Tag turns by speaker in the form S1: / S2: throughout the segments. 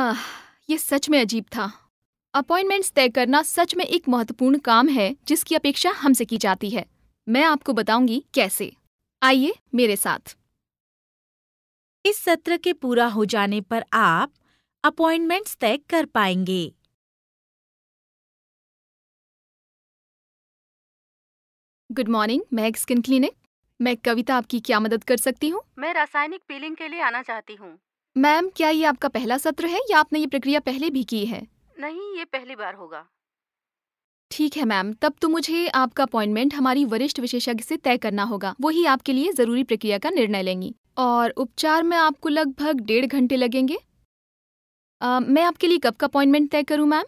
S1: आह, ये सच में अजीब था अपॉइंटमेंट्स तय करना सच में एक महत्वपूर्ण काम है जिसकी अपेक्षा हमसे की जाती है मैं आपको बताऊंगी कैसे आइए मेरे साथ इस सत्र के पूरा हो जाने पर आप
S2: अपॉइंटमेंट्स तय कर पाएंगे
S1: गुड मॉर्निंग मैं स्किन क्लिनिक मैं कविता आपकी क्या मदद कर सकती हूँ
S2: मैं रासायनिक पीलिंग के लिए आना चाहती हूँ
S1: मैम क्या ये आपका पहला सत्र है या आपने ये प्रक्रिया पहले भी की है
S2: नहीं ये पहली बार होगा
S1: ठीक है मैम तब तो मुझे आपका अपॉइंटमेंट हमारी वरिष्ठ विशेषज्ञ से तय करना होगा वही आपके लिए जरूरी प्रक्रिया का निर्णय लेंगी और उपचार में आपको लगभग डेढ़ घंटे लगेंगे आ, मैं आपके लिए कब का अपॉइंटमेंट तय करूँ मैम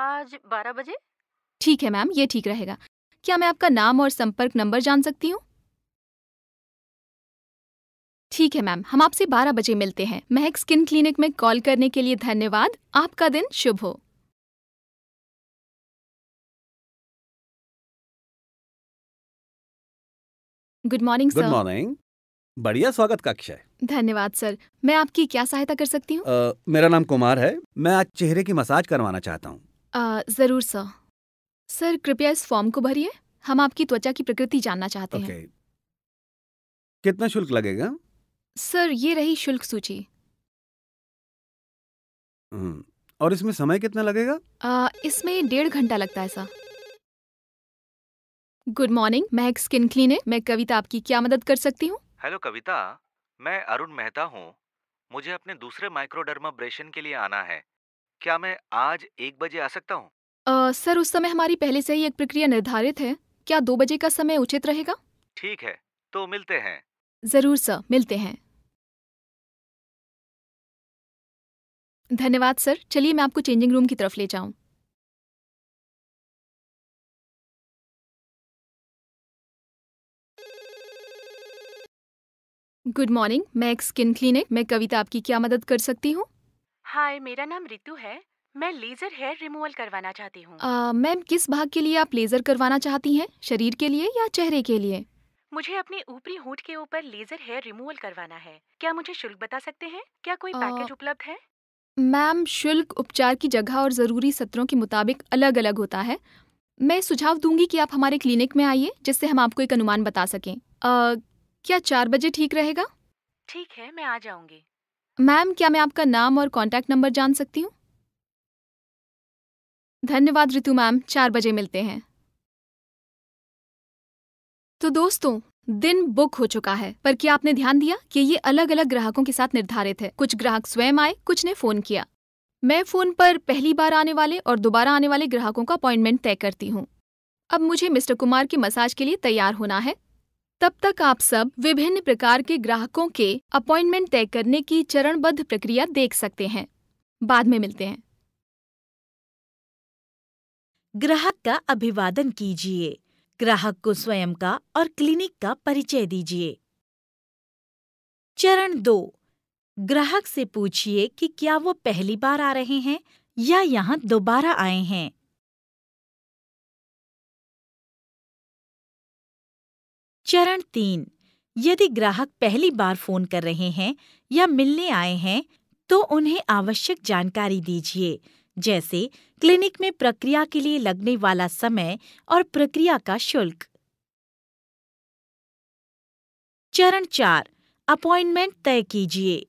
S2: आज बारह बजे
S1: ठीक है मैम ये ठीक रहेगा क्या मैं आपका नाम और संपर्क नंबर जान सकती हूँ ठीक है मैम हम आपसे बारह बजे मिलते हैं महक स्किन क्लिनिक में कॉल करने
S3: के लिए धन्यवाद आपका दिन शुभ हो good morning sir good morning
S2: बढ़िया स्वागत कक्ष है
S1: धन्यवाद सर मैं आपकी क्या सहायता कर सकती हूँ
S2: uh, मेरा नाम कुमार है मैं आज चेहरे की मसाज करवाना चाहता हूँ
S1: uh, जरूर सर सर कृपया इस फॉर्म को भरिए हम आपकी त्वचा की प्रकृति जानना चाहते okay. हैं
S2: कितना शुल्क लगेगा
S1: सर ये रही शुल्क सूची
S2: हम्म, और इसमें समय कितना लगेगा
S1: आ, इसमें डेढ़ घंटा लगता है सर गुड मॉर्निंग एक स्किन क्लीन मैं कविता आपकी क्या मदद कर सकती हूँ
S2: हेलो कविता मैं अरुण मेहता हूँ मुझे अपने दूसरे माइक्रोडर्मा ब्रेशन के लिए आना है क्या मैं आज एक बजे आ सकता
S1: हूँ सर उस समय हमारी पहले से ही एक प्रक्रिया निर्धारित है क्या दो बजे का समय उचित रहेगा
S2: ठीक है तो मिलते हैं
S1: ज़रूर सर मिलते हैं
S3: धन्यवाद सर चलिए मैं आपको चेंजिंग रूम की तरफ ले जाऊं
S1: गुड मॉर्निंग मैं एक स्किन क्लिनिक मैं कविता आपकी क्या मदद कर सकती हूँ
S2: हाय मेरा नाम रितु है मैं लेजर हेयर रिमूवल करवाना चाहती
S1: हूँ मैम किस भाग के लिए आप लेजर करवाना चाहती हैं शरीर के लिए या चेहरे के लिए
S2: मुझे अपने ऊपरी होठ के ऊपर लेजर हेयर रिमूवल करवाना है क्या मुझे शुल्क बता सकते हैं क्या कोई पैकेज उपलब्ध है
S1: मैम शुल्क उपचार की जगह और ज़रूरी सत्रों के मुताबिक अलग अलग होता है मैं सुझाव दूंगी कि आप हमारे क्लिनिक में आइए जिससे हम आपको एक अनुमान बता सकें आ, क्या चार बजे ठीक रहेगा
S2: ठीक है मैं आ जाऊंगी
S1: मैम क्या मैं आपका नाम और कॉन्टैक्ट नंबर जान सकती हूँ धन्यवाद ऋतु मैम चार बजे मिलते हैं तो दोस्तों दिन बुक हो चुका है पर क्या आपने ध्यान दिया कि ये अलग अलग ग्राहकों के साथ निर्धारित है कुछ ग्राहक स्वयं आए कुछ ने फोन किया मैं फोन पर पहली बार आने वाले और दोबारा आने वाले ग्राहकों का अपॉइंटमेंट तय करती हूँ अब मुझे मिस्टर कुमार के मसाज के लिए तैयार होना है तब तक आप सब विभिन्न प्रकार के ग्राहकों के अपॉइंटमेंट तय करने की चरणबद्ध प्रक्रिया देख सकते हैं बाद में मिलते हैं ग्राहक का
S2: अभिवादन कीजिए ग्राहक को स्वयं का और क्लिनिक का परिचय दीजिए चरण दो ग्राहक से पूछिए कि क्या वो पहली बार आ रहे हैं या यहाँ दोबारा आए हैं चरण तीन यदि ग्राहक पहली बार फोन कर रहे हैं या मिलने आए हैं तो उन्हें आवश्यक जानकारी दीजिए जैसे क्लिनिक में प्रक्रिया के लिए लगने वाला समय और प्रक्रिया का शुल्क चरण चार अपॉइंटमेंट तय कीजिए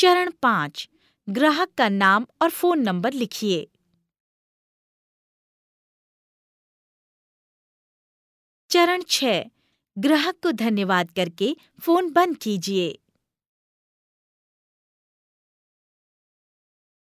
S2: चरण पांच ग्राहक का नाम और फोन नंबर लिखिए चरण छह ग्राहक को धन्यवाद करके फोन बंद कीजिए